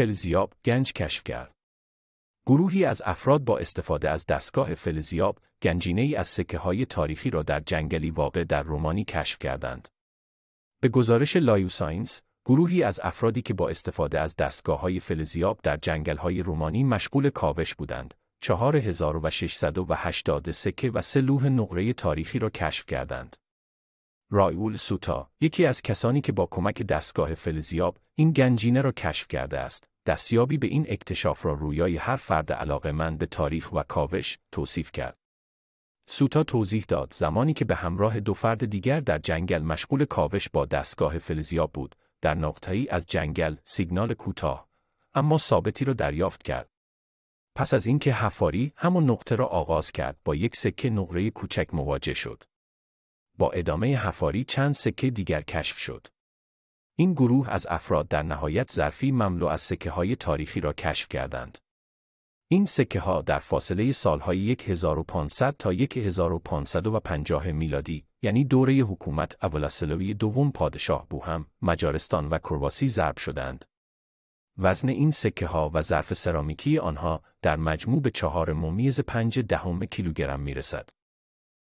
فلزیاب گنج کشف کرد. گروهی از افراد با استفاده از دستگاه فلزیاب گنجینه ای از سکه های تاریخی را در جنگلی واقع در رومانی کشف کردند. به گزارش لایو ساینس، گروهی از افرادی که با استفاده از دستگاه های فلزیاب در جنگل های رومانی مشغول کاوش بودند، 4680 سکه و سه لوح نقره تاریخی را کشف کردند. رایول سوتا، یکی از کسانی که با کمک دستگاه فلزیاب این گنجینه را کشف کرده است، دستیابی به این اکتشاف را رویای هر فرد من به تاریخ و کاوش توصیف کرد. سوتا توضیح داد زمانی که به همراه دو فرد دیگر در جنگل مشغول کاوش با دستگاه فلزیاب بود، در ای از جنگل سیگنال کوتاه اما ثابتی را دریافت کرد. پس از اینکه حفاری همون نقطه را آغاز کرد با یک سکه نقره کوچک مواجه شد. با ادامه حفاری چند سکه دیگر کشف شد. این گروه از افراد در نهایت ظرفی مملو از سکه های تاریخی را کشف کردند. این سکه ها در فاصله سالهای 1500 تا 1550 میلادی یعنی دوره حکومت اولاسلوی دوم پادشاه بوهم، مجارستان و کرواسی ضرب شدند. وزن این سکه ها و ظرف سرامیکی آنها در مجموع به چهار ممیز پنج دهم کیلوگرم می رسد.